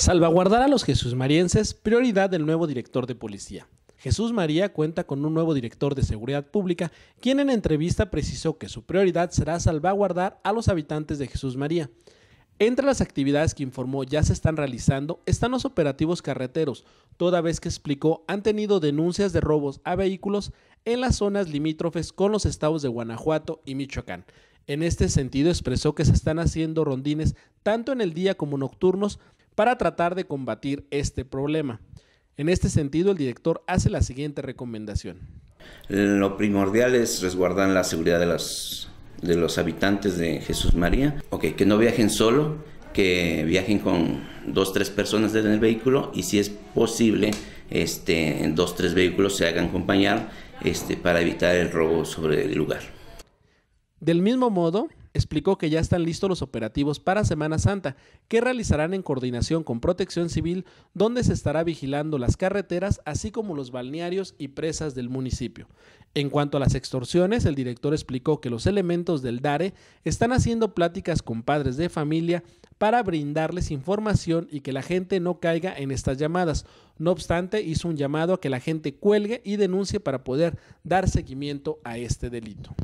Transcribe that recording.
Salvaguardar a los Jesús Marienses, prioridad del nuevo director de policía. Jesús María cuenta con un nuevo director de seguridad pública, quien en entrevista precisó que su prioridad será salvaguardar a los habitantes de Jesús María. Entre las actividades que informó ya se están realizando están los operativos carreteros, toda vez que explicó han tenido denuncias de robos a vehículos en las zonas limítrofes con los estados de Guanajuato y Michoacán. En este sentido expresó que se están haciendo rondines tanto en el día como nocturnos para tratar de combatir este problema. En este sentido, el director hace la siguiente recomendación. Lo primordial es resguardar la seguridad de los, de los habitantes de Jesús María. Okay, que no viajen solo, que viajen con dos, tres personas en el vehículo y si es posible, este, en dos, tres vehículos se hagan acompañar este, para evitar el robo sobre el lugar. Del mismo modo, explicó que ya están listos los operativos para Semana Santa, que realizarán en coordinación con Protección Civil, donde se estará vigilando las carreteras, así como los balnearios y presas del municipio. En cuanto a las extorsiones, el director explicó que los elementos del DARE están haciendo pláticas con padres de familia para brindarles información y que la gente no caiga en estas llamadas. No obstante, hizo un llamado a que la gente cuelgue y denuncie para poder dar seguimiento a este delito.